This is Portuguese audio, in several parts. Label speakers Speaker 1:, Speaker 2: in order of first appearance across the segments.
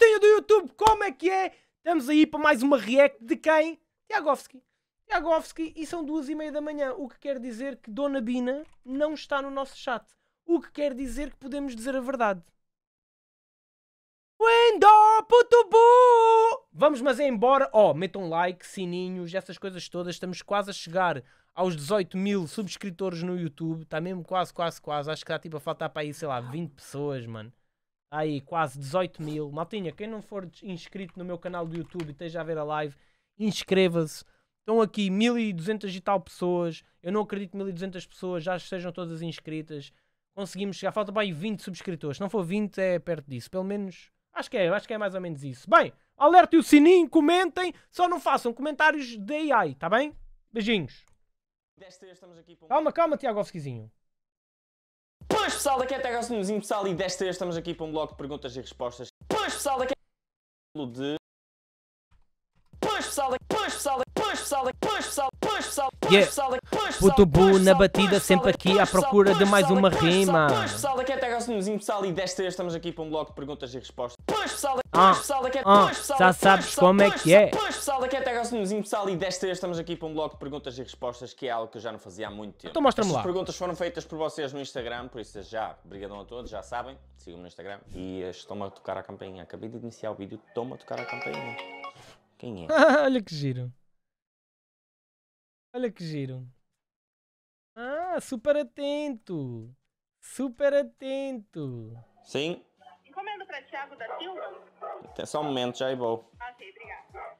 Speaker 1: Maltinha do YouTube, como é que é? Estamos aí para mais uma react de quem? Tiagovski. Tiagovski e são duas e meia da manhã, o que quer dizer que Dona Bina não está no nosso chat. O que quer dizer que podemos dizer a verdade. Window.bu Vamos mas é embora. Ó, oh, metam like, sininhos, essas coisas todas. Estamos quase a chegar aos 18 mil subscritores no YouTube. Está mesmo quase, quase, quase. Acho que está tipo a faltar para aí, sei lá, 20 pessoas, mano aí quase 18 mil. Maltinha, quem não for inscrito no meu canal do YouTube e esteja a ver a live, inscreva-se. Estão aqui 1200 e tal pessoas. Eu não acredito que 1200 pessoas já estejam todas inscritas. Conseguimos chegar. Falta bem 20 subscritores. Se não for 20, é perto disso. Pelo menos. Acho que é, acho que é mais ou menos isso. Bem, alertem o sininho, comentem. Só não façam comentários de
Speaker 2: AI, tá bem? Beijinhos. Desta, estamos aqui para um... Calma, calma, Tiago Ofskizinho. Pois pessoal, daqui até agora somos pessoal e desta vez estamos aqui para um bloco de perguntas e respostas. Pois pessoal, daqui de... o pessoal, daqui... Pois pessoal, daqui... Pois pessoal, daqui... Pois pessoal, daqui... Pois pessoal, Yeah. Puto Bu na batida,
Speaker 1: sempre aqui à procura de mais uma rima.
Speaker 2: pessoal e desta vez estamos aqui para um bloco de perguntas e respostas. Ah, ah, já sabes como é que é. pessoal, e desta vez estamos aqui para um bloco de perguntas e respostas que é algo que eu já não fazia há muito tempo. Então mostra-me lá. As perguntas foram feitas por vocês no Instagram, por isso já, brigadão a todos, já sabem, sigam-me no Instagram. E estão-me a tocar a campainha, acabei de iniciar o vídeo, estão-me a tocar a campainha. Quem é?
Speaker 1: Olha que giro. Olha que giro. Ah, super atento.
Speaker 2: Super atento. Sim.
Speaker 1: Encomendo para Tiago da Silva.
Speaker 2: Até só um momento, já e vou. Ok, obrigado.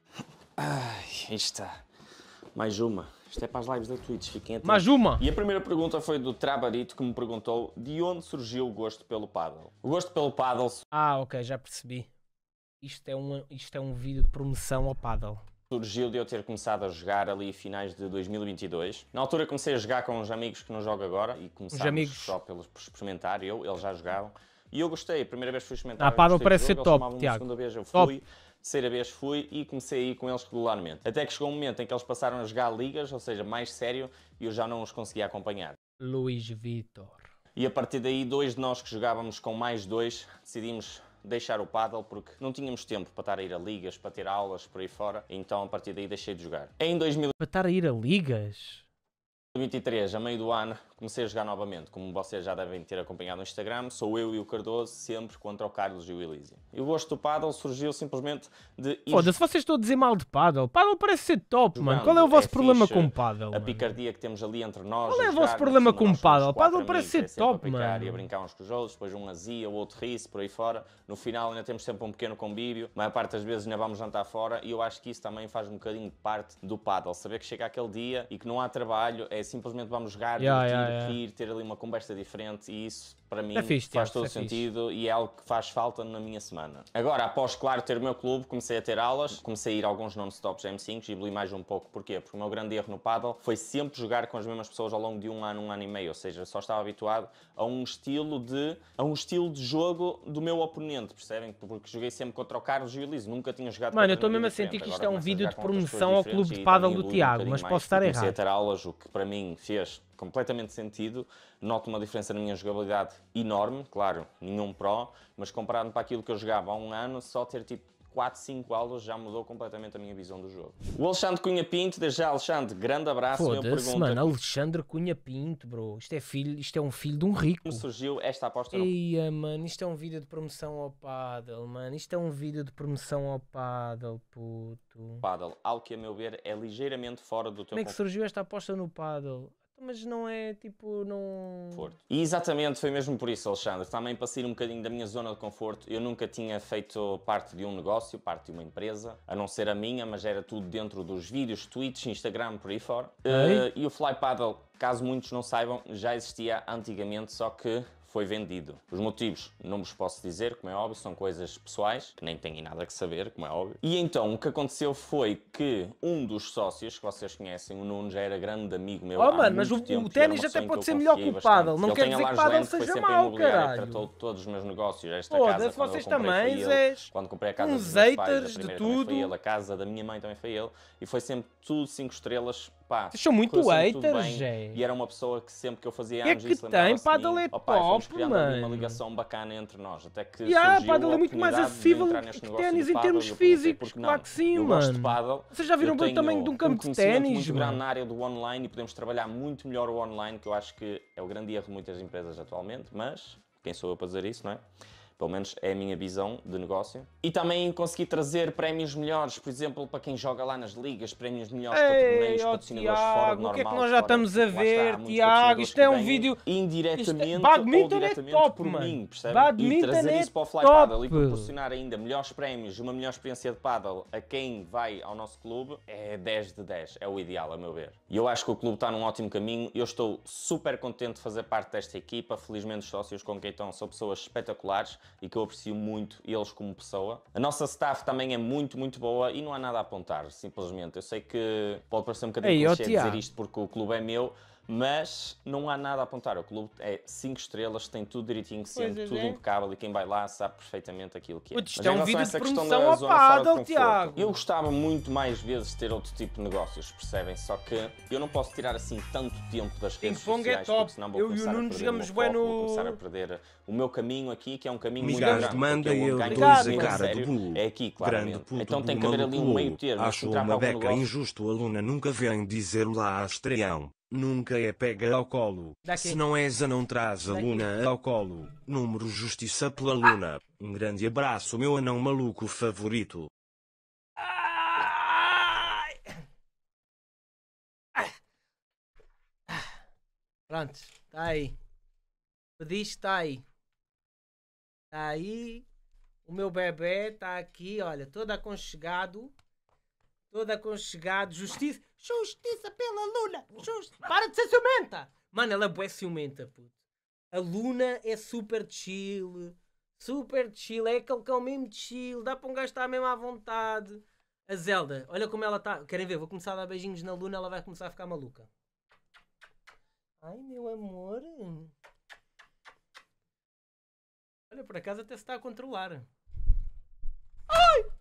Speaker 2: Ai, está. Mais uma. Isto é para as lives da Twitch, fiquem atentos. Mais uma! E a primeira pergunta foi do Trabarito que me perguntou de onde surgiu o gosto pelo paddle. O gosto pelo paddle... Ah, ok, já percebi.
Speaker 1: Isto é um, isto é um vídeo de promoção ao paddle
Speaker 2: surgiu de eu ter começado a jogar ali finais de 2022. Na altura comecei a jogar com uns amigos que não jogo agora e começámos só por experimentar, eu, eles já jogavam. E eu gostei, a primeira vez fui experimentar. Ah, pá, não parece ser top, Tiago. segunda vez eu top. fui, terceira vez fui e comecei a ir com eles regularmente. Até que chegou um momento em que eles passaram a jogar ligas, ou seja, mais sério, e eu já não os conseguia acompanhar.
Speaker 1: Luís Vitor.
Speaker 2: E a partir daí, dois de nós que jogávamos com mais dois, decidimos deixar o paddle porque não tínhamos tempo para estar a ir a ligas, para ter aulas por aí fora, então a partir daí deixei de jogar. Em 2000...
Speaker 1: Para estar a ir a ligas?
Speaker 2: 2023, a meio do ano, comecei a jogar novamente. Como vocês já devem ter acompanhado no Instagram, sou eu e o Cardoso sempre contra o Carlos e o Elísio. E o gosto do paddle surgiu simplesmente de... Foda-se, vocês
Speaker 1: estão a dizer mal de paddle.
Speaker 2: Paddle parece ser top, Jogando, mano. Qual é o é vosso é problema fixe, com o paddle? A picardia que temos ali entre nós. Qual é o vosso problema
Speaker 1: com o paddle? Paddle parece ser é top, mano. E a brincar
Speaker 2: uns com os outros, depois um azia, o outro ri-se, por aí fora. No final ainda temos sempre um pequeno convívio. A maior parte das vezes ainda vamos jantar fora e eu acho que isso também faz um bocadinho parte do paddle. Saber que chega aquele dia e que não há trabalho, é simplesmente vamos jogar, yeah, yeah, yeah, ter ali uma conversa diferente e isso para mim é fixe, faz todo é sentido fixe. e é algo que faz falta na minha semana. Agora, após, claro, ter o meu clube, comecei a ter aulas, comecei a ir a alguns non-stops M5 e li mais um pouco. Porquê? Porque o meu grande erro no paddle foi sempre jogar com as mesmas pessoas ao longo de um ano, um ano e meio, ou seja, só estava habituado a um estilo de, a um estilo de jogo do meu oponente, percebem? Porque joguei sempre contra o Carlos e o Elise, nunca tinha jogado Mano, eu estou mesmo a sentir que isto é um vídeo de promoção ao clube de paddle do Tiago, mas posso estar errado. Comecei a ter aulas, o que para mim fez completamente sentido. Noto uma diferença na minha jogabilidade enorme, claro, nenhum pro, mas comparado para aquilo que eu jogava há um ano, só ter tipo 4, 5 aulas já mudou completamente a minha visão do jogo. O Alexandre Cunha Pinto, desde já, Alexandre, grande abraço. Foda-se, mano,
Speaker 1: Alexandre Cunha Pinto, bro. Isto é, filho, isto é um filho
Speaker 2: de um rico. Como surgiu esta aposta?
Speaker 1: Eia, no... mano, isto é um vídeo de promoção ao paddle, mano. Isto é um vídeo de promoção ao paddle, puto.
Speaker 2: Paddle, algo que a meu ver é ligeiramente fora do teu... Como é que surgiu
Speaker 1: esta aposta no paddle? mas não é tipo, não. Forte.
Speaker 2: E exatamente, foi mesmo por isso, Alexandre. Também para sair um bocadinho da minha zona de conforto, eu nunca tinha feito parte de um negócio, parte de uma empresa, a não ser a minha, mas era tudo dentro dos vídeos, tweets, Instagram, por aí fora. Uh, e o Fly Paddle, caso muitos não saibam, já existia antigamente, só que foi vendido. Os motivos não vos posso dizer, como é óbvio, são coisas pessoais, que nem têm nada que saber, como é óbvio. E então o que aconteceu foi que um dos sócios, que vocês conhecem, o Nuno, já era grande amigo meu. Oh, mano, mas o, o ténis até pode ser melhor que o Paddle, não quer dizer que o Paddle seja mau, caralho. tratou todos os meus negócios. Esta oh, casa, quando vocês comprei, também, Zés. Quando comprei a casa uns dos meus pais, a de tudo. foi ele, a casa da minha mãe também foi ele. E foi sempre tudo cinco estrelas pá. Vocês são muito haters, gente. E era uma pessoa que sempre que eu fazia é anos que é que tem Padalé é Top, mano? uma ligação bacana entre nós. Até que yeah, Padel é muito mais acessível que ténis em termos físicos, claro que sim, mano. Vocês já viram o tamanho de um campo de ténis? muito grande na área do online e podemos trabalhar muito melhor o online, que eu acho que é o grande erro de muitas empresas atualmente, mas quem sou eu para dizer isso, não é? Pelo menos é a minha visão de negócio. E também consegui trazer prémios melhores, por exemplo, para quem joga lá nas ligas, prémios melhores Ei, para torneios, oh, patrocinadores Tiago, fora do normal. O que é que nós já
Speaker 1: estamos a ver,
Speaker 2: está, Tiago? Isto é um vídeo. É- indiretamente isto... Badminton ou é diretamente é top, por mano. mim, percebe? Badminton e trazer é isso para o Fly top. Paddle e proporcionar ainda melhores prémios, uma melhor experiência de paddle a quem vai ao nosso clube é 10 de 10. É o ideal, a meu ver. E eu acho que o clube está num ótimo caminho. Eu estou super contente de fazer parte desta equipa. Felizmente, os sócios com quem estão são pessoas espetaculares e que eu aprecio muito eles como pessoa. A nossa staff também é muito, muito boa e não há nada a apontar, simplesmente. Eu sei que pode parecer um bocadinho Ei, clichê dizer isto porque o clube é meu, mas não há nada a apontar. O clube é 5 estrelas, tem tudo direitinho, sempre é, tudo é. impecável e quem vai lá sabe perfeitamente aquilo que é. Isto é um vídeo de promoção ao paddle, Tiago. Eu gostava muito mais vezes de ter outro tipo de negócios, percebem? Só que eu não posso tirar assim tanto tempo das redes Ping é sociais, é top. porque senão vou eu começar e o Nuno jogamos bem no... Vou começar a perder o meu caminho aqui, que é um caminho Miguel muito grande. demanda e eu dou a cara do bulo. É aqui, claramente. Então tem que haver ali um meio termo. Acho uma beca
Speaker 1: injusto, a aluna nunca vem dizer lá a estreão. Nunca é pega ao colo.
Speaker 2: Daqui. Se não és
Speaker 1: a não traz a Luna ao colo. Número Justiça pela Luna. Um grande abraço meu anão
Speaker 2: maluco favorito. Ah!
Speaker 1: Pronto, está aí. Pediste, está aí. Está aí. O meu bebê está aqui, olha, todo aconchegado. Todo aconchegado. Justiça. Justiça pela Luna! Para de ser ciumenta! Mano, ela é bué ciumenta, puto. A Luna é super chill. Super chill. É aquele cão mesmo chill. Dá para um gajo estar mesmo à vontade. A Zelda, olha como ela está. Querem ver? Vou começar a dar beijinhos na Luna. Ela vai começar a ficar maluca. Ai, meu amor. Olha, por acaso até se está a controlar. Ai!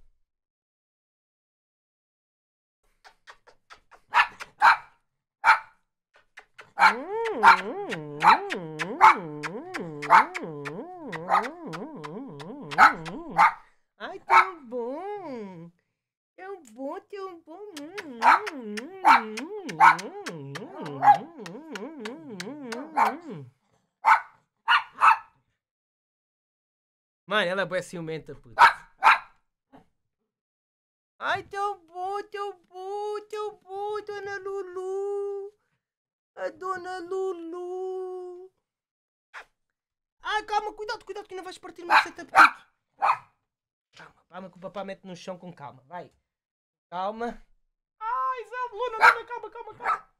Speaker 1: Ai, tão bom! Tão bom, tão bom! Mano, ela é boa ciumenta, puta. vais partir uma setup kick. Calma, calma que o papá mete no chão com calma. Vai. Calma. Ai, Zé, Luna, Luna,
Speaker 2: calma, calma, calma.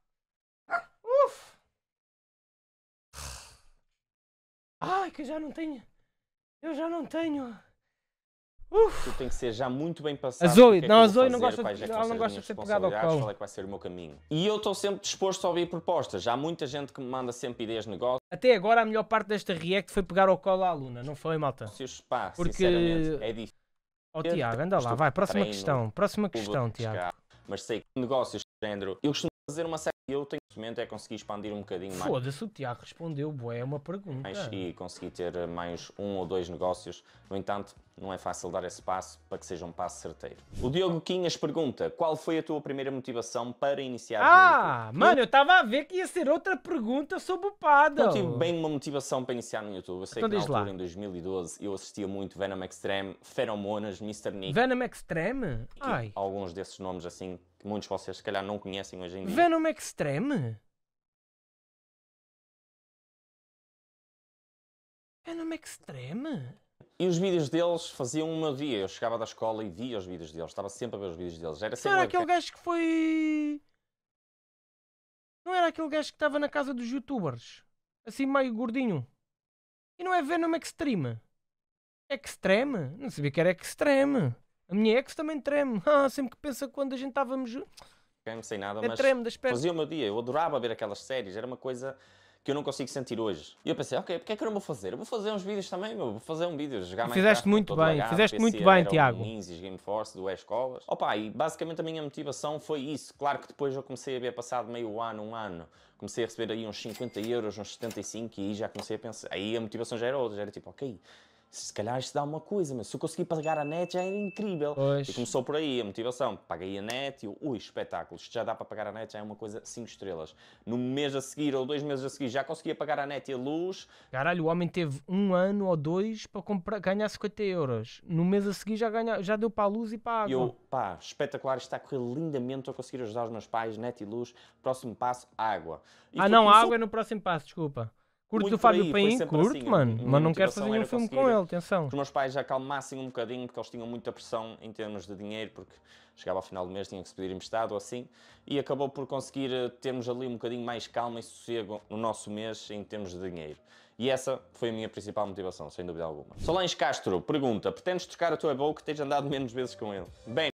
Speaker 2: Uf.
Speaker 1: Ai, que eu já não tenho. Eu já não tenho.
Speaker 2: Uf. Tu tem que ser já muito bem passado. A Zoe, é não, é a Zoe não é gosta, de, ela não gosta de ser pegada ao colo. Qual é que vai ser o meu caminho? E eu estou sempre disposto a ouvir propostas. Já há muita gente que me manda sempre ideias de negócio. Até agora a melhor parte desta
Speaker 1: react foi pegar ao colo à aluna, não foi, malta? Se pá, Porque... sinceramente, é difícil. oh, Tiago, anda lá, vai, próxima treino, questão, próxima questão, Tiago.
Speaker 2: Mas sei que negócios de género, eu costumo fazer uma série eu tenho momento é conseguir expandir um bocadinho mais. Foda-se,
Speaker 1: o Tiago respondeu, boé, é uma pergunta. Mais, e
Speaker 2: conseguir ter eh, mais um ou dois negócios. No entanto, não é fácil dar esse passo para que seja um passo certeiro. O Diogo Quinhas pergunta, qual foi a tua primeira motivação para iniciar ah, no YouTube? Ah, mano, eu
Speaker 1: estava a ver que ia ser outra pergunta sobre o Paddle. Não tive
Speaker 2: bem uma motivação para iniciar no YouTube. Eu sei então, que na altura, lá. em 2012, eu assistia muito Venom Extreme, Feromonas, Mr. Nick. Venom Extreme? Ai. Alguns desses nomes assim que muitos de vocês se calhar não conhecem hoje em dia.
Speaker 1: Venom Extreme? Venom Extreme?
Speaker 2: E os vídeos deles faziam uma dia Eu chegava da escola e via os vídeos deles. Estava sempre a ver os vídeos deles. Era sempre. Era aquele gajo
Speaker 1: que foi. Não era aquele gajo que estava na casa dos youtubers? Assim meio gordinho. E não é Venom Extreme? Extreme? Não sabia que era Extreme. A minha ex também treme. Ah, sempre que pensa quando a gente estávamos juntos.
Speaker 2: sem nada, é mas treme das pernas. fazia o meu dia. Eu adorava ver aquelas séries. Era uma coisa que eu não consigo sentir hoje. E eu pensei, ok, porque é que eu não vou fazer? Eu vou fazer uns vídeos também, meu. Vou fazer um vídeo, jogar mais Fizeste muito bem, lagado, fizeste PC, muito bem, Tiago. Linzes, Game Force, do Escolas. Opa, e basicamente a minha motivação foi isso. Claro que depois eu comecei a ver passado meio ano, um ano, comecei a receber aí uns 50 euros, uns 75 e aí já comecei a pensar. Aí a motivação já era outra, já era tipo, ok, se calhar isto dá uma coisa, mas se eu conseguir pagar a net já era é incrível. Pois. E começou por aí a motivação. Paguei a net e eu, ui, espetáculo, isto já dá para pagar a net, já é uma coisa 5 estrelas. No mês a seguir ou dois meses a seguir já conseguia pagar a net e a luz.
Speaker 1: Caralho, o homem teve um ano ou dois para comprar, ganhar 50 euros. No mês a seguir já,
Speaker 2: ganha, já deu para a luz e para a água. Eu, pá, espetacular, isto está a correr lindamente, estou a conseguir ajudar os meus pais, net e luz. Próximo passo, água. E ah, não, começou... água
Speaker 1: é no próximo passo, desculpa. Curto o Fábio Paim, curto, assim, mano. mas não quero fazer nenhum filme
Speaker 2: com ele, atenção. Que os meus pais já acalmassem um bocadinho, porque eles tinham muita pressão em termos de dinheiro, porque chegava ao final do mês, tinha que se pedir emprestado ou assim. E acabou por conseguir eh, termos ali um bocadinho mais calma e sossego no nosso mês em termos de dinheiro. E essa foi a minha principal motivação, sem dúvida alguma. Solange Castro pergunta: pretendes trocar a tua boa que tens andado menos vezes com ele? Bem,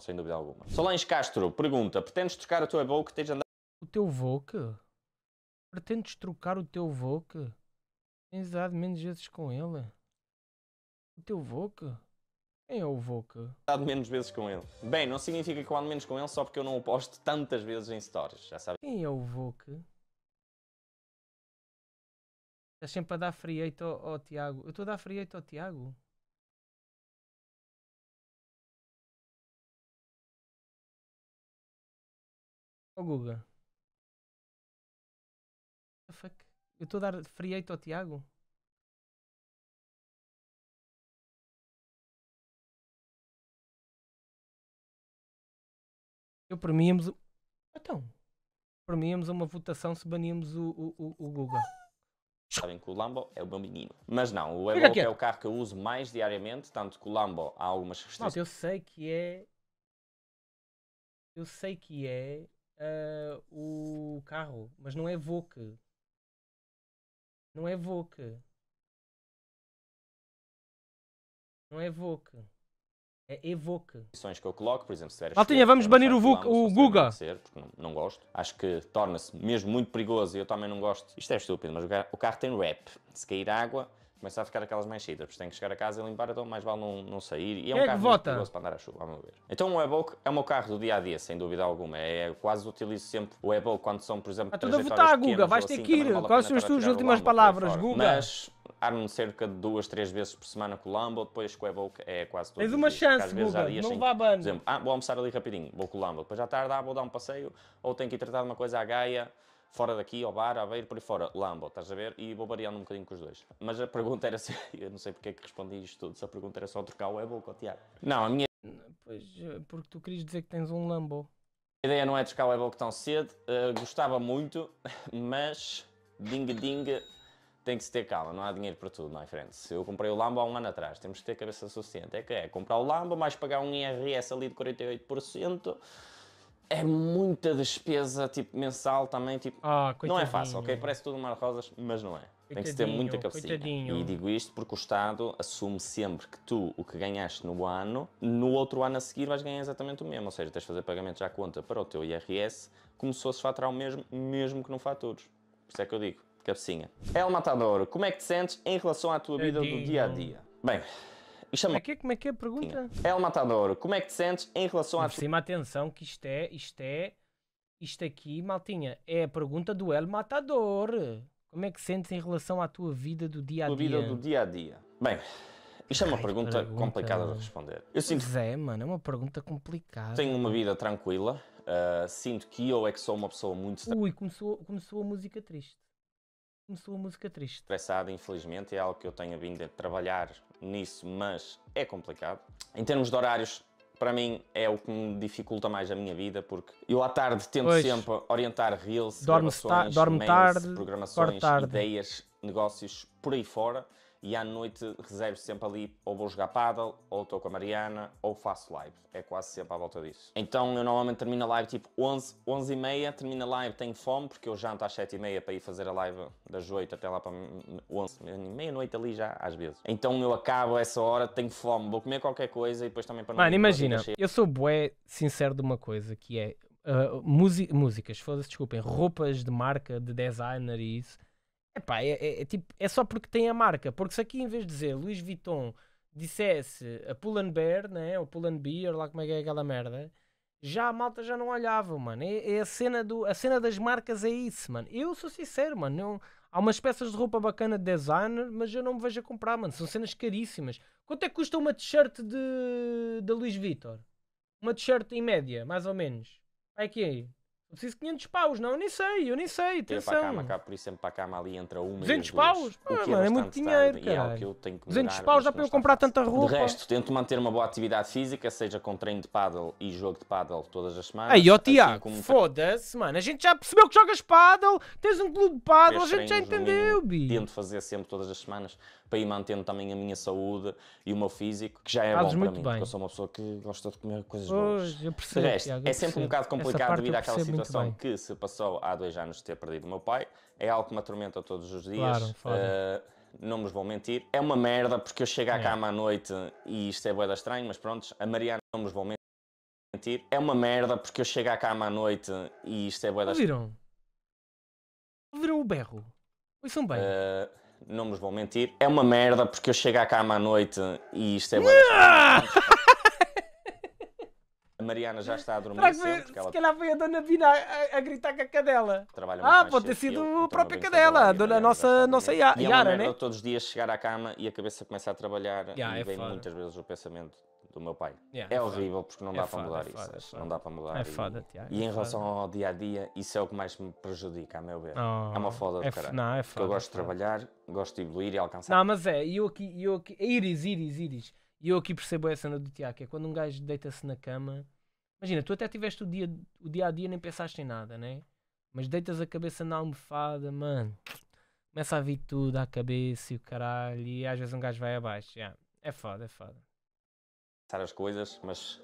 Speaker 2: sem dúvida alguma. Solange Castro pergunta: pretendes trocar a tua boa que tens andado.
Speaker 1: O teu Vogue? Pretendes trocar o teu Vogue? Tens dado menos vezes com ele? O teu Vogue? Quem é o Vogue?
Speaker 2: Dado menos vezes com ele. Bem, não significa que eu ando menos com ele só porque eu não o posto tantas vezes em stories, já sabes? Quem
Speaker 1: é o Vogue? Estás sempre a dar frieito ao, ao Tiago. Eu estou a dar frieito ao Tiago. Ó oh, Guga. Eu estou a dar frieito ao Tiago? Eu por mim íamos. Então, por mim íamos uma votação se baníamos o, o, o, o Google.
Speaker 2: Sabem que o Lambo é o meu menino. Mas não, o Evoque é o carro que eu uso mais diariamente, tanto que o Lambo há algumas restrições.
Speaker 1: Não, eu sei que é. Eu sei que é uh, o carro, mas não é Voque. Não é Vogue. Não é Vogue. É evoque.
Speaker 2: que eu coloco, por exemplo, se tiver vamos banir o, Vuk, o Guga. Ser, porque não, não, gosto. Acho que torna-se mesmo muito perigoso e eu também não gosto. Isto é estúpido, mas o carro tem rap. Se cair água, começa a ficar aquelas manchitas, porque tenho que chegar a casa e limpar, então mais vale não, não sair. E é, é um carro vota? muito para andar à chuva, a meu ver. Então o Evoque é o meu carro do dia a dia, sem dúvida alguma. É, quase utilizo sempre o Evoque quando são, por exemplo, ah, tudo a votar, Guga, vais ter assim, que ir. Vale Quais são as tuas últimas palavras, Guga? Mas armo cerca de duas, três vezes por semana com o Lambo, depois com o Evoque é quase tudo. Tens uma dias, chance, Guga, não assim, vá bando. Por exemplo, ah, vou almoçar ali rapidinho, vou com o Lambo, depois à tarde ah, vou dar um passeio, ou tenho que ir tratar de uma coisa à Gaia fora daqui, ao bar, à beira, por aí fora, lambo, estás a ver? E vou variando um bocadinho com os dois. Mas a pergunta era se, eu não sei porque é que respondi isto tudo, se a pergunta era só trocar o Ebo com o Tiago. Não, a minha... Pois,
Speaker 1: eh, porque tu querias dizer que tens um lambo.
Speaker 2: A ideia não é trocar o Ebo tão cedo, uh, gostava muito, mas ding-ding tem que se ter calma, não há dinheiro para tudo, my friends. Eu comprei o Lambo há um ano atrás, temos que ter cabeça suficiente. É que é comprar o Lambo, mais pagar um IRS ali de 48%, é muita despesa, tipo, mensal também, tipo, ah, não é fácil, ok? Parece tudo um mar de rosas, mas não é. Coitadinho, Tem que se ter muita cabecinha. Coitadinho. E digo isto porque o Estado assume sempre que tu, o que ganhaste no ano, no outro ano a seguir vais ganhar exatamente o mesmo, ou seja, tens de fazer pagamento já conta para o teu IRS, como se fosse faturar o mesmo, mesmo que não fatures. Por isso é que eu digo, cabecinha. El Matador, como é que te sentes em relação à tua vida do dia-a-dia? -dia? Bem, Chama... É é, como é que é a pergunta? El é Matador, como é que te sentes em relação à... Por cima, atenção que isto
Speaker 1: é, isto é, isto aqui, maltinha, é a pergunta do El Matador. Como é que sentes em relação à tua vida do dia a dia? Tua vida do
Speaker 2: dia a dia. Bem, isto é uma Ai, pergunta, pergunta, complicada de responder. Eu sinto...
Speaker 1: Pois é, mano, é uma pergunta complicada.
Speaker 2: Tenho uma vida tranquila. Uh, sinto que eu é que sou uma pessoa muito...
Speaker 1: Ui, começou, começou a música triste. Começou a música triste.
Speaker 2: Estressada, infelizmente, é algo que eu tenho vindo a trabalhar nisso, mas é complicado. Em termos de horários, para mim é o que me dificulta mais a minha vida, porque eu à tarde tento pois. sempre orientar reels, dorme, ta dorme tarde, programações, ideias, negócios por aí fora e à noite reservo sempre ali, ou vou jogar paddle, ou estou com a Mariana, ou faço live. É quase sempre à volta disso. Então eu normalmente termino a live tipo 11, 11 e meia, termino a live, tenho fome, porque eu janto às 7 e meia para ir fazer a live das 8 até lá para 11, meia-noite ali já, às vezes. Então eu acabo essa hora, tenho fome, vou comer qualquer coisa e depois também para não... Mano, imagina, eu
Speaker 1: sou bué sincero de uma
Speaker 2: coisa, que é...
Speaker 1: Uh, músicas, foda-se, desculpem, roupas de marca, de designer e isso Epá, é, é, é, tipo, é só porque tem a marca. Porque se aqui em vez de dizer Louis Vuitton dissesse a eh, Pull Pull&Bear, né? ou Beer, lá como é que é aquela merda, já a malta já não olhava, mano. É, é, a, cena do, a cena das marcas é isso, mano. Eu sou sincero, mano. Não, há umas peças de roupa bacana de designer, mas eu não me vejo a comprar, mano. São cenas caríssimas. Quanto é que custa uma t-shirt de, de Luís Vitor? Uma t-shirt em média, mais ou menos. É que aí preciso 500 paus, não, eu nem sei, eu nem sei, atenção. Eu para cá, cá,
Speaker 2: por isso sempre para cama ali entra uma 200 paus? Ah, é, mano, é muito dinheiro, cara. É que eu tenho que 200 paus dá para eu
Speaker 1: comprar tanta roupa. De resto,
Speaker 2: tento manter uma boa atividade física, seja com treino de paddle e jogo de paddle todas as semanas. Aí, ó assim Tiago,
Speaker 1: foda-se, mano, a gente já percebeu que jogas paddle, tens um clube de paddle, a gente já entendeu, bi. Tento
Speaker 2: fazer sempre todas as semanas para ir mantendo também a minha saúde e o meu físico, que já é Fazes bom para mim, bem. porque eu sou uma pessoa que gosta de comer coisas boas. Oh, eu percebo, resto, Tiago, eu é sempre percebo. um bocado complicado devido àquela situação que se passou há dois anos de ter perdido o meu pai, é algo que me atormenta todos os dias. Claro, claro. Eh, não vos vou mentir, é uma merda porque eu chego à é. cama à noite e isto é boeda estranho, mas pronto, a Mariana não vos vou mentir, é uma merda porque eu chego à cama à noite e isto é boeda estranho.
Speaker 1: Ouviram? Ouviram o berro?
Speaker 2: Ouçam bem. Uh não vos vou mentir. É uma merda porque eu chego à cama à noite e isto é. Ah! a Mariana já está a dormir Traga, sempre. Se ela... calhar
Speaker 1: foi a Dona Vina a, a, a gritar com a cadela. Trabalha ah, pode ter sido a então é própria cadela, a, dona, a nossa, nossa é. Yara, e é uma né? merda né?
Speaker 2: todos os dias chegar à cama e a cabeça começa a trabalhar yeah, e é vem muitas vezes o pensamento do meu pai. Yeah, é, é horrível porque não é dá, é para mudar isso. É não dá para mudar. É Tiago. E é em relação ao dia a dia, isso é o que mais me prejudica, a meu ver. Oh, é uma oh, foda do caralho. Não, é foda, porque eu gosto de trabalhar, gosto de evoluir e alcançar. Não, mas
Speaker 1: é, e eu aqui, eu aqui, Iris, Iris, Iris. E eu aqui percebo essa cena do Tiago, é quando um gajo deita-se na cama. Imagina, tu até tiveste o dia, o dia a dia nem pensaste em nada, né? Mas deitas a cabeça na almofada, mano. Começa a vir tudo à cabeça e o caralho. E às vezes um gajo vai abaixo. Yeah. É foda, é
Speaker 2: foda passar as coisas, mas.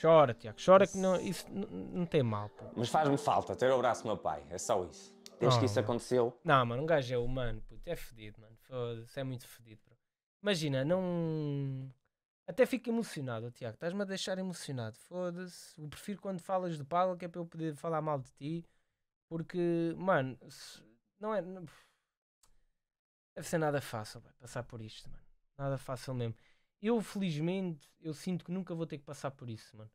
Speaker 1: Chora, Tiago, chora que não, isso não, não tem mal. Pô. Mas faz-me falta
Speaker 2: ter o abraço do meu pai, é só
Speaker 1: isso. Desde oh, que isso oh, aconteceu. Não, mano, um gajo é humano, puto, é fedido, mano. Foda-se, é muito fedido, bro. Imagina, não. Até fico emocionado, Tiago. Estás-me a deixar emocionado. Foda-se. Eu prefiro quando falas do Paulo, que é para eu poder falar mal de ti. Porque, mano, não é. Não... Deve ser nada fácil, vai, passar por isto, mano. Nada fácil mesmo. Eu, felizmente, eu sinto que nunca vou ter que passar por isso, mano.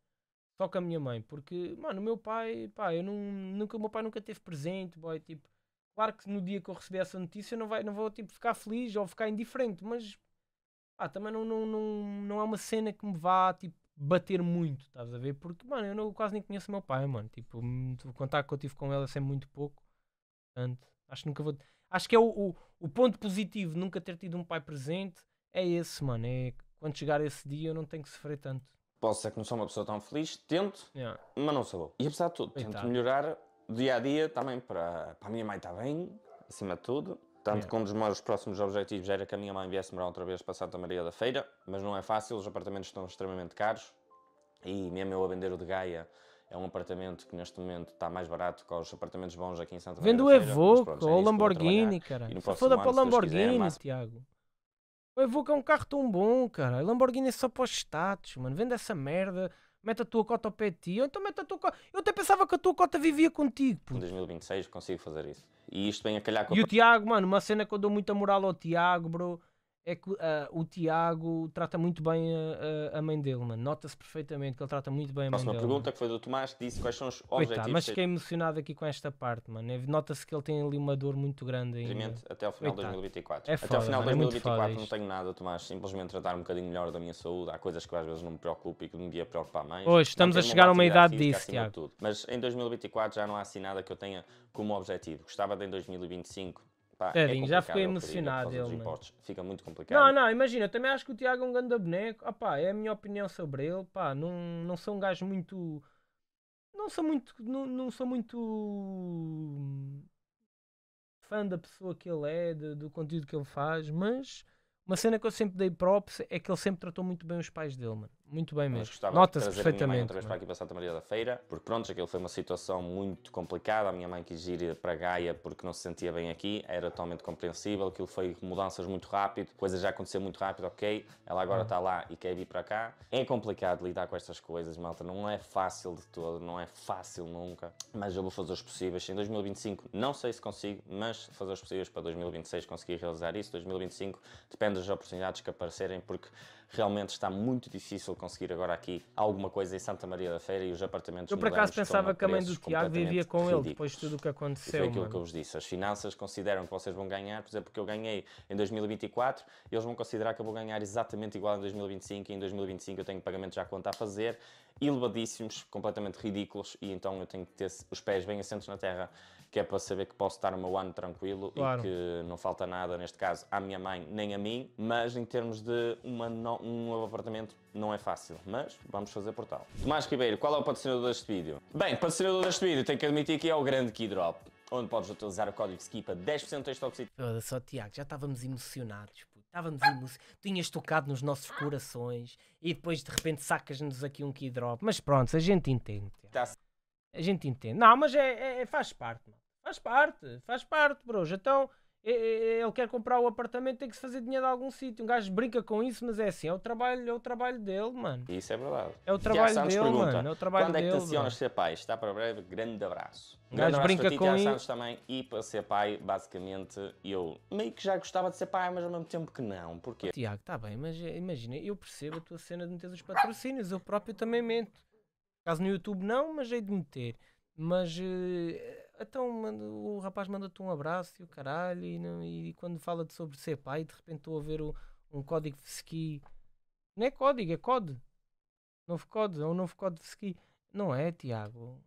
Speaker 1: Só com a minha mãe, porque, mano, o meu pai, pá, eu não, nunca, o meu pai nunca teve presente, boy, tipo, claro que no dia que eu receber essa notícia eu não, vai, não vou, tipo, ficar feliz ou ficar indiferente, mas, pá, também não, não, não, não é uma cena que me vá, tipo, bater muito, estás a ver? Porque, mano, eu não, quase nem conheço o meu pai, mano. Tipo, o contato que eu tive com ele é sempre muito pouco. Portanto, acho que nunca vou. Acho que é o, o, o, ponto positivo nunca ter tido um pai presente é esse, mano. É quando chegar esse dia eu não tenho que sofrer tanto.
Speaker 2: Posso ser que não sou uma pessoa tão feliz, tento, yeah. mas não sou bom. E apesar de tudo, tento melhorar dia a dia também para, para a minha mãe estar tá bem, acima de tudo. Tanto yeah. que um dos meus próximos objetivos era que a minha mãe viesse morar outra vez para Santa Maria da Feira, mas não é fácil, os apartamentos estão extremamente caros e mesmo eu a vender o de Gaia é um apartamento que neste momento está mais barato que os apartamentos bons aqui em Santa Maria Vendo da Feira. Vendo é
Speaker 1: o Evoque ou o Lamborghini, cara. E no se foda para o é Lamborghini, quiser, Tiago. O Evoque é um carro tão bom, cara. A Lamborghini é só para os status, mano. Vende essa merda. Mete a tua cota ao pé de ti. Ou então mete a tua cota. Eu até pensava que a tua cota vivia contigo.
Speaker 2: Em 2026 consigo fazer isso. E isto vem a calhar com E o
Speaker 1: Tiago, mano, uma cena que eu dou muita moral ao Tiago, bro é que uh, o Tiago trata muito bem a, a mãe dele, mano. Nota-se perfeitamente que ele trata muito bem a mãe Próxima dele. pergunta mano. que foi do Tomás,
Speaker 2: disse quais são os objetivos. mas fiquei
Speaker 1: emocionado aqui com esta parte, mano. É, nota-se que ele tem ali uma dor muito grande ainda. até ao final de 2024. É foda, até ao final de 2024 é não tenho
Speaker 2: nada, Tomás. Simplesmente tratar um bocadinho melhor da minha saúde. Há coisas que às vezes não me preocupo e que um dia preocupar mais. Hoje estamos a chegar a uma idade disso, Tiago. Mas em 2024 já não há assim nada que eu tenha como objetivo. Gostava de em 2025 Pá, é já fiquei emocionado ele. É. Hipóteses, fica muito complicado. Não, não, imagina,
Speaker 1: também acho que o Tiago é um grande boneco. Ah, pá, é a minha opinião sobre ele. Pá, não, não sou um gajo muito. Não sou muito. Não, não sou muito. fã da pessoa que ele é, do conteúdo que ele faz, mas uma cena que eu sempre dei props é que ele sempre tratou muito bem os pais dele, mano muito bem mesmo. Nota-se perfeitamente. Outra
Speaker 2: vez para aqui para Santa Maria da Feira, porque pronto, aquilo foi uma situação muito complicada. A minha mãe quis ir para Gaia porque não se sentia bem aqui, era totalmente compreensível. Aquilo foi mudanças muito rápido, coisas já aconteceram muito rápido, ok. Ela agora hum. está lá e quer vir para cá. É complicado lidar com estas coisas, malta. Não é fácil de todo, não é fácil nunca. Mas eu vou fazer os possíveis. Em 2025, não sei se consigo, mas fazer os possíveis para 2026 conseguir realizar isso. 2025 depende das oportunidades que aparecerem, porque realmente está muito difícil conseguir agora aqui alguma coisa em Santa Maria da Feira e os apartamentos Eu por acaso pensava que a mãe do Tiago vivia com ridículos. ele depois de tudo o que aconteceu. foi aquilo mano. que eu vos disse. As finanças consideram que vocês vão ganhar, por exemplo, porque eu ganhei em 2024, eles vão considerar que eu vou ganhar exatamente igual em 2025 e em 2025 eu tenho pagamento já conta a fazer, elevadíssimos, completamente ridículos e então eu tenho que ter os pés bem assentos na terra que é para saber que posso estar o meu ano tranquilo claro. e que não falta nada, neste caso, à minha mãe nem a mim, mas em termos de uma no, um novo apartamento não é fácil, mas vamos fazer por tal. Tomás Ribeiro, qual é o patrocinador deste vídeo? Bem, patrocinador deste vídeo, tenho que admitir que é o grande Keydrop onde podes utilizar o código SKIPA 10% de estoque.
Speaker 1: Olha só, Tiago, já estávamos emocionados, Estávamos emocionados. Tinhas tocado nos nossos corações e depois de repente sacas-nos aqui um Keydrop. Mas pronto, a gente entende. Tá a gente entende. Não, mas é, é, é faz parte, mano. Faz parte, faz parte, bro Então, ele quer comprar o apartamento, tem que se fazer dinheiro de algum sítio. Um gajo brinca com isso, mas é assim, é o trabalho, é o trabalho dele, mano. Isso é verdade. É o trabalho dele, pergunta, mano. É o trabalho quando dele, é que tencionas
Speaker 2: ser pai? Está para breve, grande abraço. Um grande abraço brinca para ti, com Tiago Santos também. E para ser pai, basicamente, eu meio que já gostava de ser pai, mas ao mesmo tempo que não. Porquê? Tiago,
Speaker 1: está bem, mas eh, imagina, eu percebo a tua cena de meter os patrocínios, eu próprio também mento. Caso no YouTube não, mas hei de meter. Mas eh, então mando, o rapaz manda-te um abraço e o caralho, e, não, e quando fala sobre ser pai, de repente estou a ver o, um código de ski. Não é código, é code Novo code é um novo código de ski. Não é,
Speaker 2: Tiago?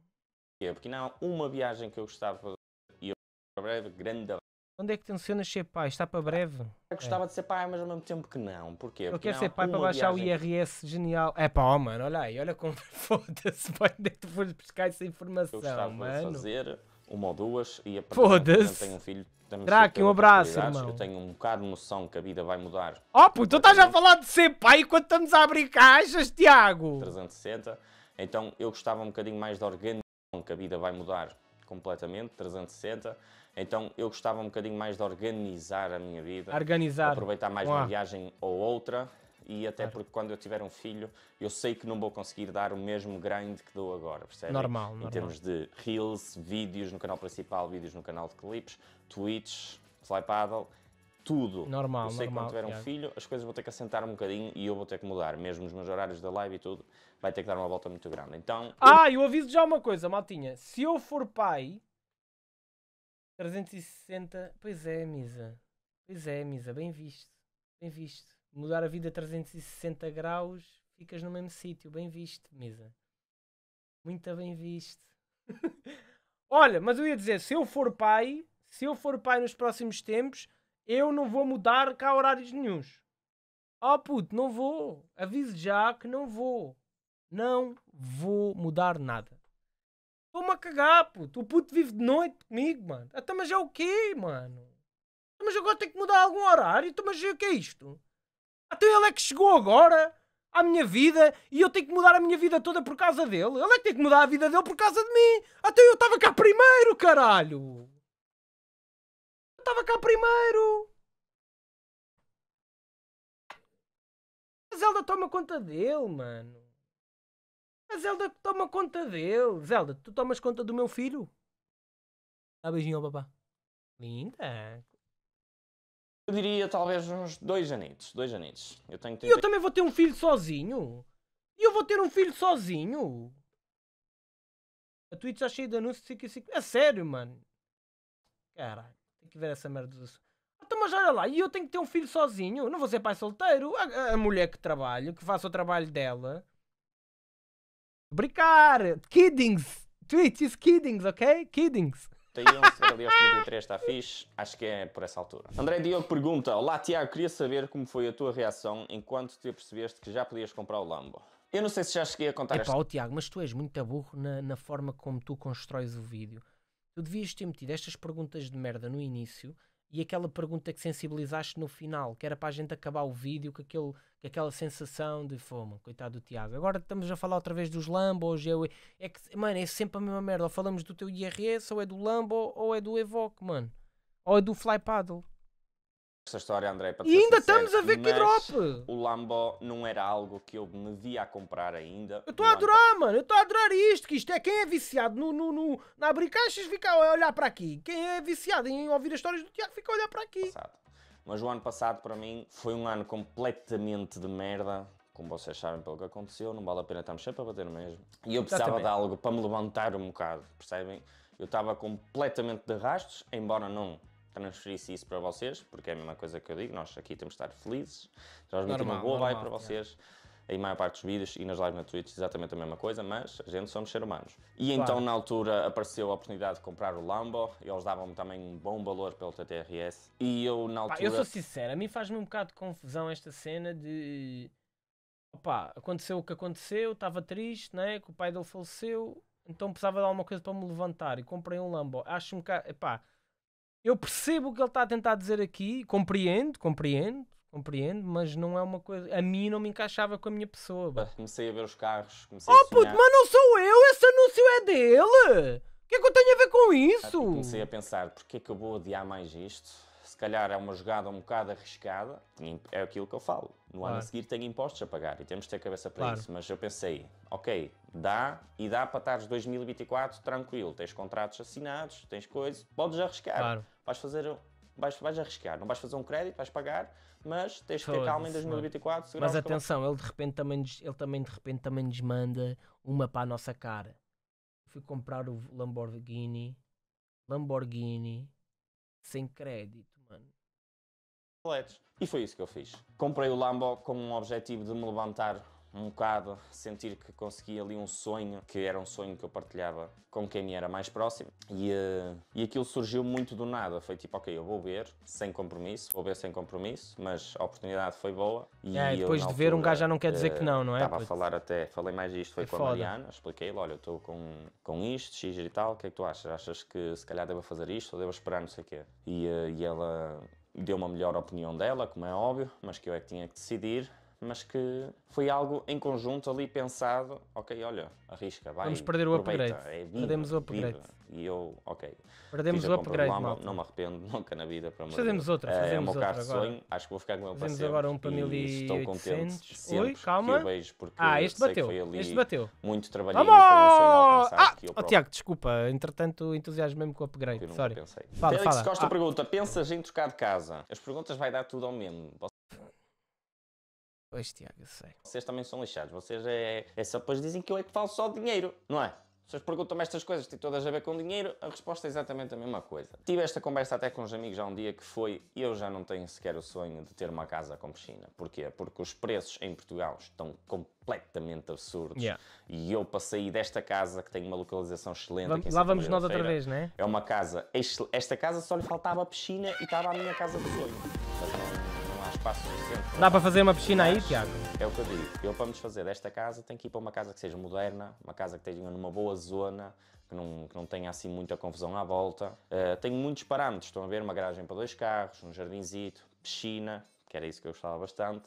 Speaker 2: É, porque não há uma viagem que eu gostava e eu para breve, grande
Speaker 1: onde é que tencionas ser pai? Está para breve? Eu gostava é. de
Speaker 2: ser pai, mas ao mesmo tempo que não. Porquê? Eu porque quero ser pai para baixar o
Speaker 1: IRS que... genial. É pá, oh, mano, olha aí, olha como foda-se. Onde é que tu fores buscar essa informação, eu gostava mano? De
Speaker 2: fazer uma ou duas e a Foda-se. tenho um filho. Drake, um abraço, irmão. Eu tenho um bocado de noção que a vida vai mudar.
Speaker 1: Oh, puto, tu estás a falar de ser pai quando estamos a abrir caixas, Tiago.
Speaker 2: 360. Então eu gostava um bocadinho mais de organização que a vida vai mudar completamente, 360. Então eu gostava um bocadinho mais de organizar a minha vida. Organizar. Aproveitar mais uma viagem ou outra e até claro. porque quando eu tiver um filho, eu sei que não vou conseguir dar o mesmo grind que dou agora, percebe? Normal, Em normal. termos de reels, vídeos no canal principal, vídeos no canal de clips tweets, fly paddle, tudo. Normal, Eu sei normal, que quando tiver um filho, as coisas vão ter que assentar um bocadinho e eu vou ter que mudar, mesmo os meus horários da live e tudo, vai ter que dar uma volta muito grande. Então. Ah,
Speaker 1: eu, eu aviso já uma coisa, Maltinha. Se eu for pai. 360. Pois é, Misa. Pois é, Misa. Bem visto. Bem visto mudar a vida 360 graus, ficas no mesmo sítio. Bem visto, mesa. Muito bem visto. Olha, mas eu ia dizer, se eu for pai, se eu for pai nos próximos tempos, eu não vou mudar cá horários nenhuns. Oh puto, não vou. Aviso já que não vou. Não vou mudar nada. Estou-me a cagar, puto. O puto vive de noite comigo, mano. Até ah, então, mas é o quê, mano? Então, mas agora tem que mudar algum horário? Então, mas o que é isto? Até então ele é que chegou agora à minha vida e eu tenho que mudar a minha vida toda por causa dele. Ele é que tem que mudar a vida dele por causa de mim. Até então eu estava cá primeiro, caralho. Eu estava cá primeiro. A Zelda toma conta dele, mano. A Zelda toma conta dele. Zelda, tu tomas conta do meu filho? Dá beijinho ao
Speaker 2: papá. Linda. Eu diria talvez uns dois anitos, dois anitos. Eu tenho E eu também vou ter um filho sozinho? E eu vou ter um filho sozinho?
Speaker 1: A Twitch está cheia de anúncios e 5 É sério, mano. Caralho, tem que ver essa merda do. Ah, então, mas olha lá, e eu tenho que ter um filho sozinho? Não vou ser pai solteiro. A, a mulher que trabalho, que faça o trabalho dela. Brincar! Kiddings! Twitch is kiddings, ok? Kiddings!
Speaker 2: Tem ali aos 33, está fixe. Acho que é por essa altura. André Diogo pergunta: Olá, Tiago, queria saber como foi a tua reação enquanto te apercebeste que já podias comprar o Lambo. Eu não sei se já cheguei a contar Epá, esta... Oh, Tiago,
Speaker 1: mas tu és muito burro na, na forma como tu constróis o vídeo. Tu devias ter metido estas perguntas de merda no início e aquela pergunta que sensibilizaste no final, que era para a gente acabar o vídeo com, aquele, com aquela sensação de fome, coitado do Tiago. Agora estamos a falar outra vez dos Lambos, eu, é que, mano, é sempre a mesma merda. Ou falamos do teu IRS, ou é do Lambo, ou é do Evoque, mano, ou é do Fly Paddle
Speaker 2: esta história, André, é para E ainda estamos a ver que drop! O Lambo não era algo que eu me via a comprar ainda. Eu estou a adorar,
Speaker 1: ano... mano, eu estou a adorar isto, que isto é quem é viciado no, no, no, na abrir caixas fica a olhar para aqui. Quem é viciado em ouvir as histórias do Tiago fica a olhar para aqui. Passado.
Speaker 2: Mas o ano passado, para mim, foi um ano completamente de merda como vocês sabem pelo que aconteceu, não vale a pena estarmos sempre a bater mesmo. E eu precisava de algo para me levantar um bocado, percebem? Eu estava completamente de rastros, embora não transferisse isso para vocês, porque é a mesma coisa que eu digo, nós aqui temos de estar felizes, transmitir normal, uma boa normal, vibe para vocês. É. Em maior parte dos vídeos e nas lives na Twitch, exatamente a mesma coisa, mas a gente somos seres humanos. E claro. então, na altura, apareceu a oportunidade de comprar o Lambo, eles davam-me também um bom valor pelo TTRS. E eu, na altura. Pá, eu sou
Speaker 1: sincero, a mim faz-me um bocado de confusão esta cena de. Opá, aconteceu o que aconteceu, estava triste, né? Que o pai dele faleceu, então precisava de alguma coisa para me levantar e comprei um Lambo. Acho um bocado. Epá, eu percebo o que ele está a tentar dizer aqui, compreendo, compreendo, compreendo, mas não é uma coisa. A mim não me encaixava
Speaker 2: com a minha pessoa. Bah. Comecei a ver os carros.
Speaker 1: Comecei oh, a puto, mas não sou eu, esse anúncio é dele! O que é que eu tenho a ver com isso? comecei
Speaker 2: a pensar, porque é que eu vou odiar mais isto? Se calhar é uma jogada um bocado arriscada, é aquilo que eu falo. No claro. ano a seguir tenho impostos a pagar e temos de ter cabeça para claro. isso. Mas eu pensei, ok, dá e dá para estares 2024 tranquilo. Tens contratos assinados, tens coisas, podes arriscar. Claro. Vais fazer Vais, vais, arriscar. Não vais fazer um crédito, vais pagar, mas tens que ter Todos, calma em 2024. Mas atenção,
Speaker 1: ele de repente também ele também de repente também nos manda uma para a nossa cara. Fui comprar o Lamborghini, Lamborghini sem crédito, mano.
Speaker 2: E foi isso que eu fiz. Comprei o Lambo com o objetivo de me levantar um bocado sentir que consegui ali um sonho, que era um sonho que eu partilhava com quem me era mais próximo. E, uh, e aquilo surgiu muito do nada. Foi tipo, ok, eu vou ver, sem compromisso, vou ver sem compromisso, mas a oportunidade foi boa. E é, depois eu, de ver, um gajo já não quer dizer uh, que não, não é? Estava a falar até, falei mais disto, foi é com foda. a Mariana, expliquei-lhe, olha, eu estou com, com isto, x e tal, o que é que tu achas? Achas que se calhar devo fazer isto ou devo esperar não sei o quê? E, uh, e ela deu uma melhor opinião dela, como é óbvio, mas que eu é que tinha que decidir mas que foi algo em conjunto ali pensado, ok, olha, arrisca, vai. Vamos perder o upgrade. É, Perdemos o é upgrade. E eu, ok. Perdemos o upgrade. Lá, não, me arrependo nunca na vida, para Fazemos outra, fazemos outra. É, é o meu carro agora. sonho, acho que vou ficar com ele fazemos agora um para Estou contente Oi, calma. que vejo, porque ah, este bateu. este bateu. muito trabalho. Vamos! ah, oh, Tiago,
Speaker 1: desculpa, entretanto entusiasmo-me com o upgrade, sorry. Pensei. Fala, Félix fala. Costa ah. pergunta,
Speaker 2: pensas em trocar de casa? As perguntas vai dar tudo ao mesmo.
Speaker 1: Pois, Tiago, sei.
Speaker 2: Vocês também são lixados. Vocês é, é só depois dizem que eu é que falo só de dinheiro, não é? Vocês perguntam-me estas coisas, têm tipo, todas a ver com dinheiro, a resposta é exatamente a mesma coisa. Tive esta conversa até com uns amigos há um dia que foi eu já não tenho sequer o sonho de ter uma casa com piscina. Porquê? Porque os preços em Portugal estão completamente absurdos. Yeah. E eu, para sair desta casa, que tem uma localização excelente... aqui lá vamos nós outra vez, não é? É uma casa... Esta casa só lhe faltava piscina e estava a minha casa de sonho. Dá para fazer uma piscina Mas, aí, Tiago? É o que eu digo. Eu, para me desfazer desta casa, tenho que ir para uma casa que seja moderna, uma casa que esteja numa boa zona, que não, que não tenha assim muita confusão à volta. Uh, tenho muitos parâmetros. Estão a ver uma garagem para dois carros, um jardinzito, piscina, que era isso que eu gostava bastante.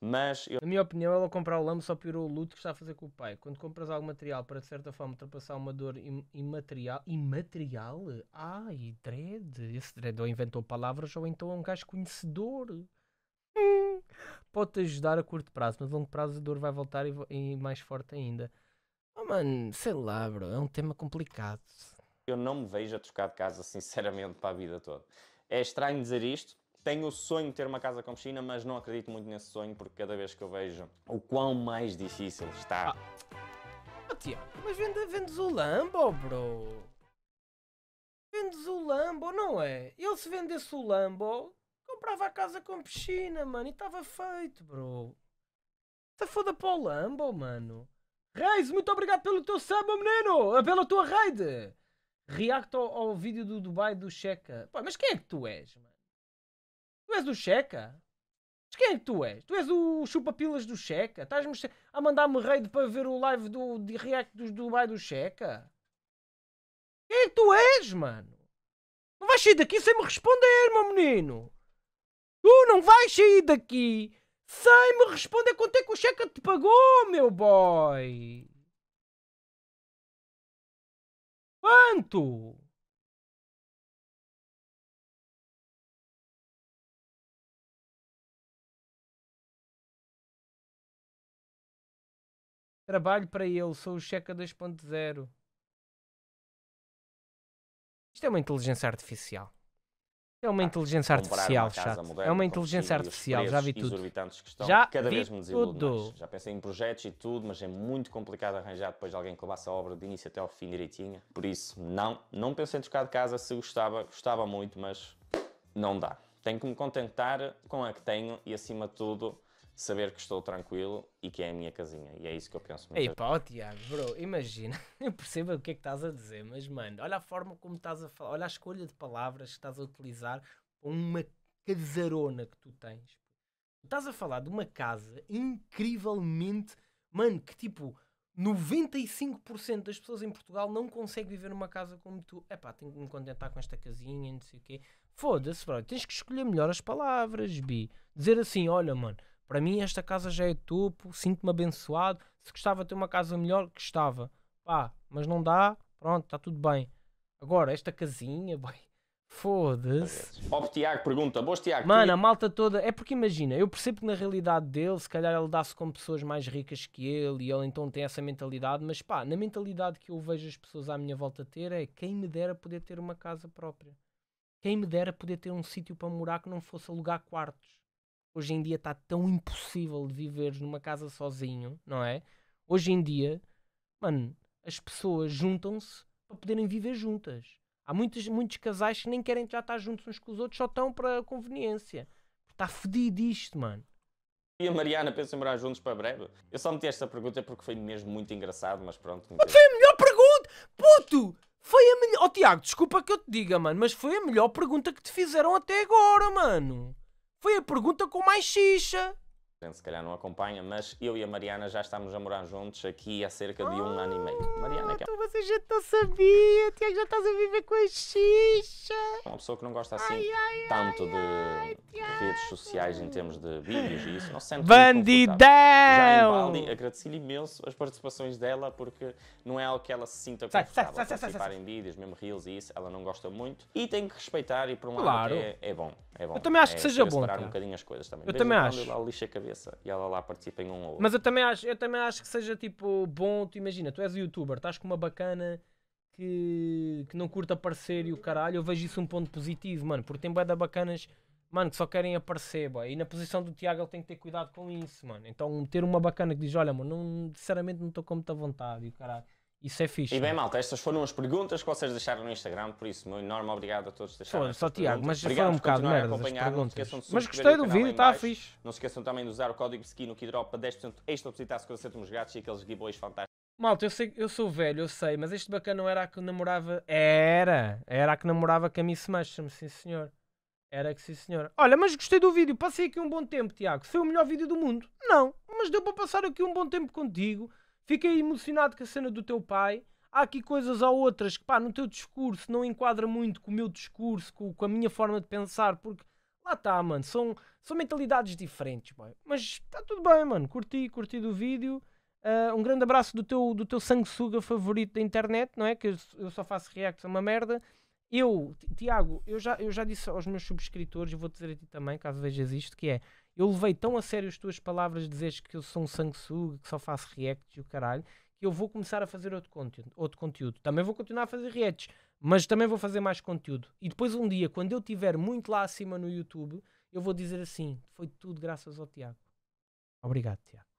Speaker 2: Mas eu... Na minha
Speaker 1: opinião, ela comprar o lamo só piorou o luto que está a fazer com o pai. Quando compras algo material para, de certa forma, ultrapassar uma dor imaterial... Imaterial? Ai, dread. Esse dread ou inventou palavras ou então é um gajo conhecedor. Pode-te ajudar a curto prazo, mas a longo prazo a dor vai voltar e, e mais forte ainda. Oh, mano, sei lá, bro, é um tema complicado.
Speaker 2: Eu não me vejo a trocar de casa, sinceramente, para a vida toda. É estranho dizer isto. Tenho o sonho de ter uma casa com piscina, mas não acredito muito nesse sonho, porque cada vez que eu vejo o quão mais difícil está. Ah. Oh, Tiago,
Speaker 1: mas vende, vendes o Lambo, bro. Vendes o Lambo, não é? Ele se vendesse o Lambo, comprava a casa com piscina, mano, e estava feito, bro. Se tá foda para o Lambo, mano. Reis, muito obrigado pelo teu samba, menino! Eh, pela tua raid! React ao, ao, vídeo do Dubai do Checa. Pô, mas quem é que tu és, mano? Tu és do Checa? Mas quem é que tu és? Tu és o pilas do Checa? Estás-me a mandar-me raid para ver o live do, de react do Dubai do Checa? Quem é que tu és, mano? Não vais sair daqui sem me responder, meu menino! Tu não vais sair daqui sem me responder quanto é que o cheque te pagou, meu boy! Quanto? Trabalho para ele, sou o Checa 2.0. Isto é uma inteligência artificial. É uma inteligência artificial, chato. Moderna, é uma inteligência artificial, já vi tudo. Que estão, já cada vi vez me tudo. Mais. Já
Speaker 2: pensei em projetos e tudo, mas é muito complicado arranjar depois alguém que levasse a obra de início até ao fim direitinho. Por isso, não, não pensei em trocar de casa se gostava, gostava muito, mas não dá. Tenho que me contentar com a que tenho e acima de tudo saber que estou tranquilo e que é a minha casinha. E é isso que eu penso. Ei pá,
Speaker 1: Tiago, bro, imagina, eu percebo o que é que estás a dizer, mas mano, olha a forma como estás a falar, olha a escolha de palavras que estás a utilizar com uma casarona que tu tens. Estás a falar de uma casa incrivelmente, mano, que tipo, 95% das pessoas em Portugal não conseguem viver numa casa como tu. É pá, tenho que me contentar com esta casinha, não sei o quê. Foda-se, bro. Tens que escolher melhor as palavras, bi. Dizer assim, olha, mano, para mim, esta casa já é topo, sinto-me abençoado. Se gostava de ter uma casa melhor, gostava. Pá, mas não dá, pronto, está tudo bem. Agora, esta casinha, bem,
Speaker 2: Foda-se. Ó, Tiago pergunta. Boas, Tiago. Mano, a
Speaker 1: malta toda. É porque imagina, eu percebo que na realidade dele, se calhar ele dá-se com pessoas mais ricas que ele e ele então tem essa mentalidade, mas pá, na mentalidade que eu vejo as pessoas à minha volta ter é quem me dera poder ter uma casa própria. Quem me dera poder ter um sítio para morar que não fosse alugar quartos. Hoje em dia está tão impossível de viver numa casa sozinho, não é? Hoje em dia, mano, as pessoas juntam-se para poderem viver juntas. Há muitos, muitos casais que nem querem já estar juntos uns com os outros, só estão para conveniência. Está fedido isto, mano.
Speaker 2: E a Mariana pensa em morar juntos para breve? Eu só meti esta pergunta é porque foi mesmo muito engraçado, mas pronto. Mas
Speaker 1: foi a melhor pergunta! Puto! Foi a melhor. Oh, Tiago, desculpa que eu te diga, mano, mas foi a melhor pergunta que te fizeram até agora, mano. Foi a pergunta com mais xixa
Speaker 2: gente se calhar não acompanha, mas eu e a Mariana já estamos a morar juntos aqui há cerca de um ano e meio. Mariana, que é... Oh,
Speaker 1: Você já não sabia, Tiago, já estás a viver com a xixa.
Speaker 2: Uma pessoa que não gosta assim ai, ai, tanto ai, de redes sociais em termos de vídeos e isso, não se sente Bandidão! Já em Bali, agradeci-lhe imenso as participações dela, porque não é algo que ela se sinta confortável sai, sai, sai, participar em vídeos, mesmo reels e isso, ela não gosta muito. E tem que respeitar e por um claro. lado é, é, bom, é bom. Eu também acho é, que seja bom. Separar um bocadinho as coisas também. Eu também acho. lixa a cabeça cabeça e ela lá participa em um ou outro. Mas eu
Speaker 1: também acho, eu também acho que seja tipo bom, tu imagina, tu és youtuber, estás com uma bacana que, que não curta aparecer e o caralho, eu vejo isso um ponto positivo, mano, porque tem bué da bacanas, mano, que só querem aparecer, boy. e na posição do Tiago ele tem que ter cuidado com isso, mano. Então ter uma bacana que diz, olha, mano, não, sinceramente não estou com muita vontade e o caralho
Speaker 2: isso é fixe. E bem, malta, estas foram as perguntas que vocês deixaram no Instagram, por isso, meu enorme obrigado a todos que deixaram. Foi só Tiago, mas foi um bocado merda mas gostei do vídeo, está fixe. Não se esqueçam também de usar o código SKI no Kidrop para 10% extra depositado se centimos gatos e aqueles giveaways fantásticos.
Speaker 1: Malta, eu, sei, eu sou velho, eu sei, mas este bacana não era a que namorava. Era! Era a que namorava Camille a sim senhor. Era que sim senhor. Olha, mas gostei do vídeo, passei aqui um bom tempo, Tiago. Foi o melhor vídeo do mundo? Não, mas deu para passar aqui um bom tempo contigo Fiquei emocionado com a cena do teu pai. Há aqui coisas ou outras que, pá, no teu discurso não enquadra muito com o meu discurso, com, com a minha forma de pensar, porque lá está, mano, são, são mentalidades diferentes, boy. mas está tudo bem, mano. Curti, curti do vídeo. Uh, um grande abraço do teu, do teu sanguessuga favorito da internet, não é? Que eu, eu só faço reacts a uma merda. Eu, Tiago, eu já, eu já disse aos meus subscritores, e vou dizer a ti também, caso vejas isto, que é eu levei tão a sério as tuas palavras de dizeres que eu sou um sanguessuga, que só faço reacts e o caralho, que eu vou começar a fazer outro conteúdo, outro conteúdo. Também vou continuar a fazer reacts, mas também vou fazer mais conteúdo. E depois um dia, quando eu estiver muito lá acima no YouTube, eu vou dizer assim, foi tudo graças ao Tiago. Obrigado, Tiago.